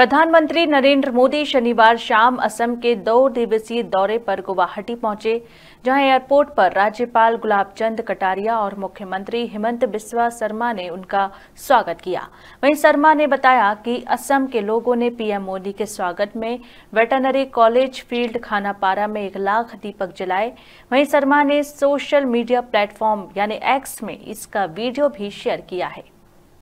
प्रधानमंत्री नरेंद्र मोदी शनिवार शाम असम के दो दिवसीय दौरे पर गुवाहाटी पहुंचे जहां एयरपोर्ट पर राज्यपाल गुलाब चंद कटारिया और मुख्यमंत्री हेमंत बिस्वा शर्मा ने उनका स्वागत किया वहीं शर्मा ने बताया कि असम के लोगों ने पीएम मोदी के स्वागत में वेटनरी कॉलेज फील्ड खानापारा में एक लाख दीपक जलाए वहीं शर्मा ने सोशल मीडिया प्लेटफॉर्म यानी एक्स में इसका वीडियो भी शेयर किया है